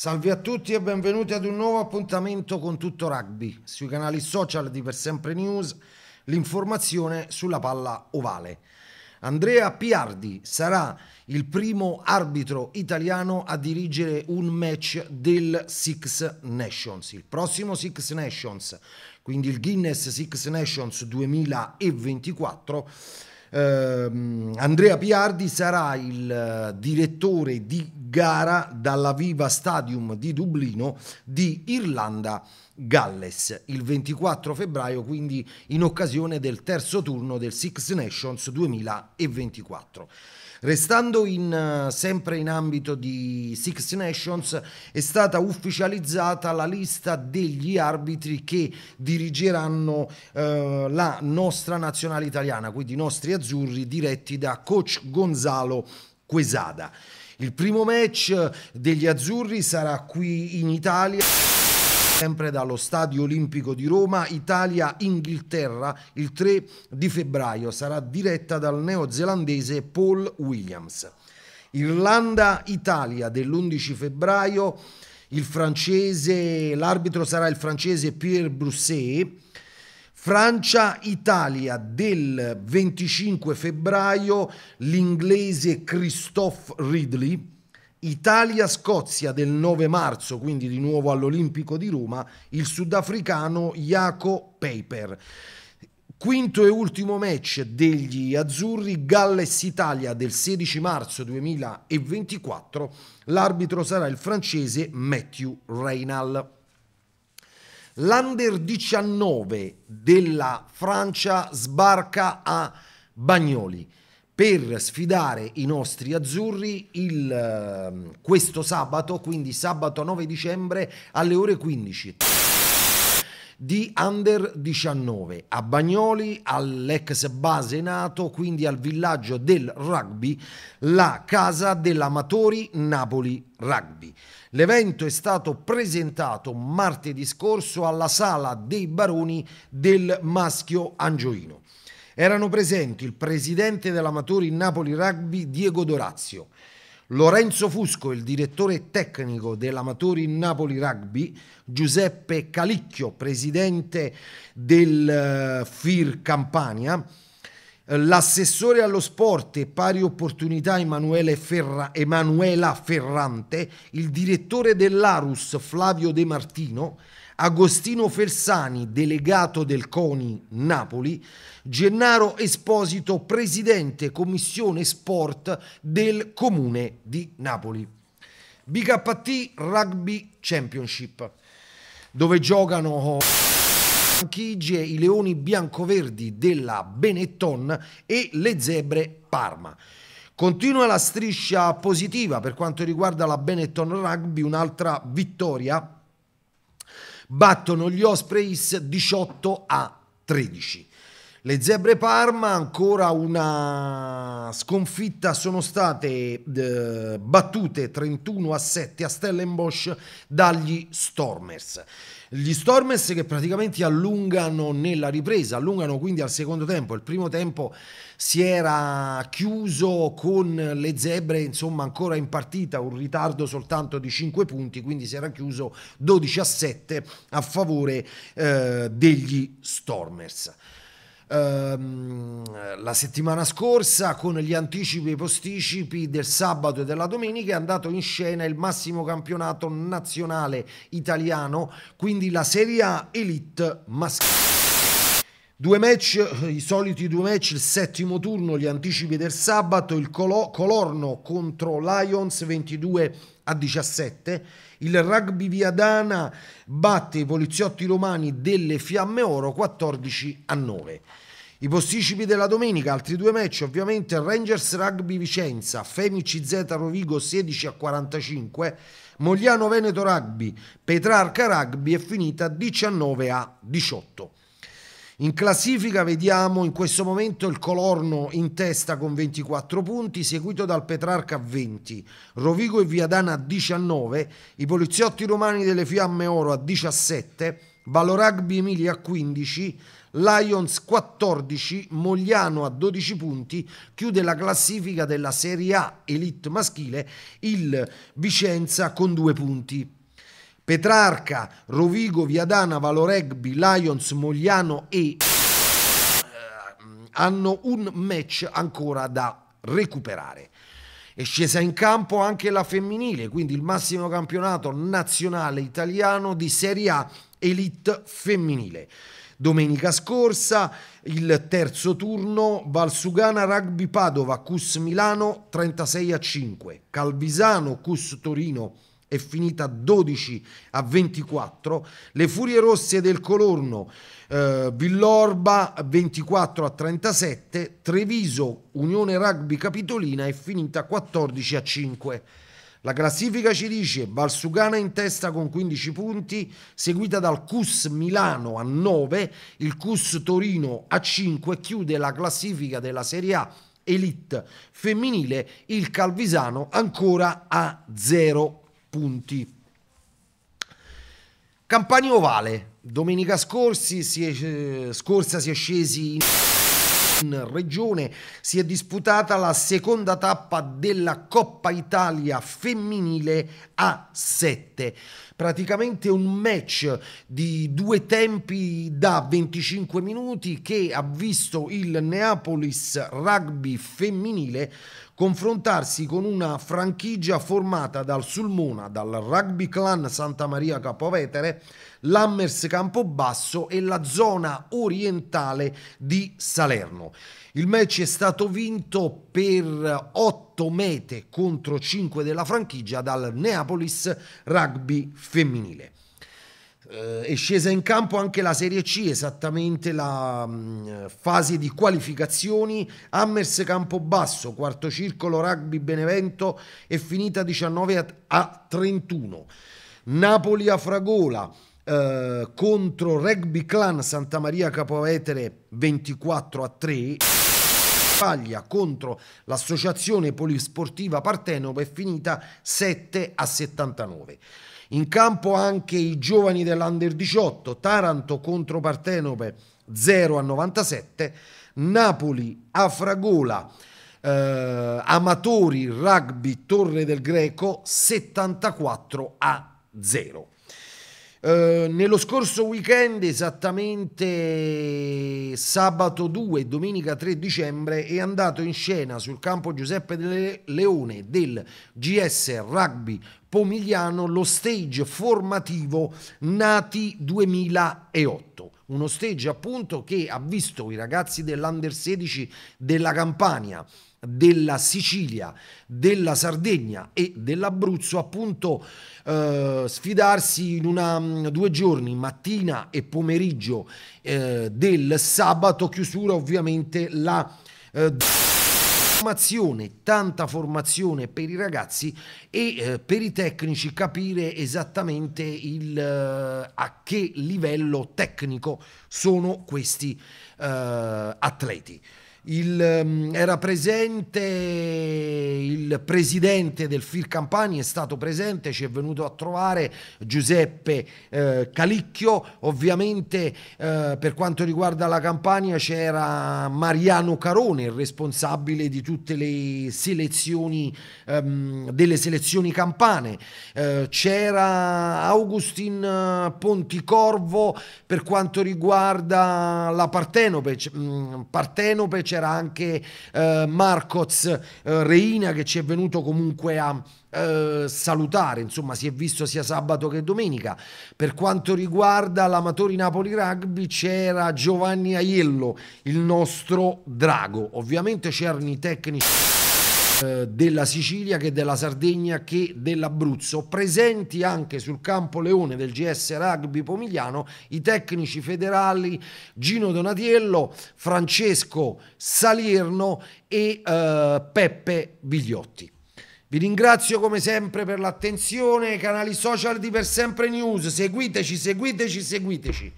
Salve a tutti e benvenuti ad un nuovo appuntamento con tutto rugby sui canali social di Per Sempre News, l'informazione sulla palla ovale. Andrea Piardi sarà il primo arbitro italiano a dirigere un match del Six Nations, il prossimo Six Nations, quindi il Guinness Six Nations 2024. Uh, ehm, Andrea Piardi sarà il eh, direttore di gara dalla Viva Stadium di Dublino di Irlanda. Galles il 24 febbraio, quindi in occasione del terzo turno del Six Nations 2024. Restando in, eh, sempre in ambito di Six Nations, è stata ufficializzata la lista degli arbitri che dirigeranno eh, la nostra nazionale italiana, quindi i nostri azzurri diretti da coach Gonzalo Quesada. Il primo match degli azzurri sarà qui in Italia sempre dallo Stadio Olimpico di Roma, Italia-Inghilterra, il 3 di febbraio. Sarà diretta dal neozelandese Paul Williams. Irlanda-Italia dell'11 febbraio, l'arbitro sarà il francese Pierre Brousset. Francia-Italia del 25 febbraio, l'inglese Christophe Ridley, Italia-Scozia del 9 marzo, quindi di nuovo all'Olimpico di Roma, il sudafricano Jaco Paper. Quinto e ultimo match degli azzurri, Galles-Italia del 16 marzo 2024, l'arbitro sarà il francese Matthew Reynal l'under 19 della Francia sbarca a Bagnoli per sfidare i nostri azzurri il, ehm, questo sabato, quindi sabato 9 dicembre alle ore 15 di Under 19 a Bagnoli, all'ex base NATO, quindi al villaggio del rugby, la casa dell'Amatori Napoli Rugby. L'evento è stato presentato martedì scorso alla sala dei baroni del Maschio Angioino. Erano presenti il presidente dell'Amatori Napoli Rugby Diego Dorazio, Lorenzo Fusco, il direttore tecnico dell'Amatori Napoli Rugby, Giuseppe Calicchio, presidente del eh, FIR Campania, l'assessore allo sport e pari opportunità Ferra, Emanuela Ferrante, il direttore dell'Arus Flavio De Martino, Agostino Fersani, delegato del CONI Napoli, Gennaro Esposito, presidente Commissione Sport del Comune di Napoli. BKT Rugby Championship, dove giocano franchigie i leoni biancoverdi della Benetton e le zebre Parma. Continua la striscia positiva per quanto riguarda la Benetton Rugby, un'altra vittoria battono gli Ospreys 18 a 13. Le zebre Parma, ancora una sconfitta, sono state eh, battute 31 a 7 a Stellenbosch dagli Stormers. Gli Stormers che praticamente allungano nella ripresa, allungano quindi al secondo tempo. Il primo tempo si era chiuso con le zebre, insomma, ancora in partita, un ritardo soltanto di 5 punti, quindi si era chiuso 12 a 7 a favore eh, degli Stormers ehm, la settimana scorsa con gli anticipi e i posticipi del sabato e della domenica è andato in scena il massimo campionato nazionale italiano, quindi la Serie A Elite maschile. Due match, i soliti due match, il settimo turno, gli anticipi del sabato, il Colo Colorno contro Lions 22 a 17, il rugby Viadana batte i poliziotti romani delle Fiamme Oro 14 a 9. I posticipi della domenica, altri due match, ovviamente Rangers Rugby Vicenza, Femici Z Rovigo 16 a 45, Mogliano Veneto Rugby, Petrarca Rugby è finita 19 a 18. In classifica vediamo in questo momento il Colorno in testa con 24 punti, seguito dal Petrarca a 20, Rovigo e Viadana a 19, i poliziotti romani delle Fiamme Oro a 17, Valoragbi Emilia 15, Lions 14, Mogliano a 12 punti, chiude la classifica della Serie A Elite maschile il Vicenza con 2 punti. Petrarca, Rovigo, Viadana, Valoregbi, Lions, Mogliano e eh, hanno un match ancora da recuperare. È scesa in campo anche la femminile, quindi il massimo campionato nazionale italiano di Serie A elite femminile. Domenica scorsa il terzo turno Valsugana Rugby Padova Cus Milano 36 a 5, Calvisano Cus Torino è finita 12 a 24, le Furie Rosse del Colorno eh, Villorba 24 a 37, Treviso Unione Rugby Capitolina è finita 14 a 5. La classifica ci dice Valsugana in testa con 15 punti, seguita dal Cus Milano a 9, il Cus Torino a 5, chiude la classifica della Serie A Elite femminile, il Calvisano ancora a 0 punti. Campania Ovale, domenica scorsi, si è, eh, scorsa si è scesi in in regione si è disputata la seconda tappa della Coppa Italia femminile a 7. Praticamente un match di due tempi da 25 minuti che ha visto il Neapolis Rugby femminile confrontarsi con una franchigia formata dal Sulmona, dal Rugby Clan Santa Maria Capovetere, l'Ammers Campobasso e la zona orientale di Salerno. Il match è stato vinto per 8 mete contro 5 della franchigia dal Neapolis Rugby Femminile eh, è scesa in campo anche la Serie C, esattamente la mh, mm, fase di qualificazioni. Hammers Campobasso, quarto circolo rugby Benevento è finita 19 a, a 31. Napoli a Fragola eh, contro Rugby Clan Santa Maria Capovetere 24 a 3. Paglia contro l'associazione polisportiva Partenope è finita 7 a 79. In campo anche i giovani dell'Under 18, Taranto contro Partenope 0 a 97, Napoli a Fragola, eh, Amatori Rugby Torre del Greco 74 a 0. Eh, nello scorso weekend, esattamente sabato 2 e domenica 3 dicembre, è andato in scena sul campo Giuseppe Leone del GS Rugby Pomigliano lo stage formativo Nati 2008 uno stage appunto che ha visto i ragazzi dell'Under 16 della Campania, della Sicilia, della Sardegna e dell'Abruzzo appunto eh, sfidarsi in una, mm, due giorni, mattina e pomeriggio eh, del sabato, chiusura ovviamente la... Eh, formazione, tanta formazione per i ragazzi e eh, per i tecnici capire esattamente il, eh, a che livello tecnico sono questi eh, atleti. Il, mm, era presente il presidente del FIR Campani è stato presente, ci è venuto a trovare Giuseppe eh, Calicchio, ovviamente eh, per quanto riguarda la Campania c'era Mariano Carone, il responsabile di tutte le selezioni, ehm, delle selezioni campane, eh, c'era Augustin eh, Ponticorvo per quanto riguarda la Partenope, mm, Partenope c'era anche eh, Marcoz eh, Reina che ci è venuto comunque a eh, salutare, insomma si è visto sia sabato che domenica. Per quanto riguarda l'amatori Napoli Rugby c'era Giovanni Aiello, il nostro drago, ovviamente c'erano i tecnici... Eh, della Sicilia che della Sardegna che dell'Abruzzo. Presenti anche sul campo Leone del GS Rugby Pomigliano i tecnici federali Gino Donatiello, Francesco Salierno e eh, Peppe Bigliotti. Vi ringrazio come sempre per l'attenzione, canali social di Per Sempre News, seguiteci, seguiteci, seguiteci.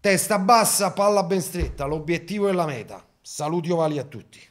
Testa bassa, palla ben stretta, l'obiettivo è la meta. Saluti ovali a tutti.